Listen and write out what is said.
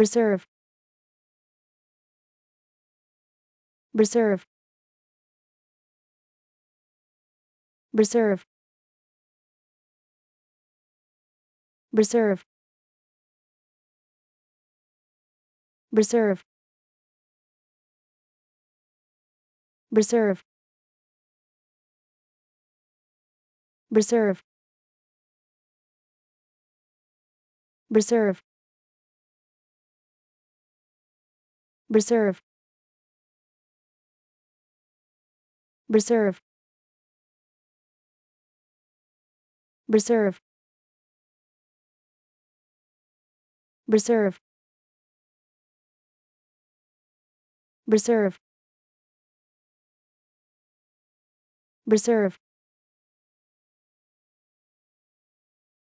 reserve reserve reserve reserve reserve reserve reserve reserve reserve reserve reserve reserve reserve reserve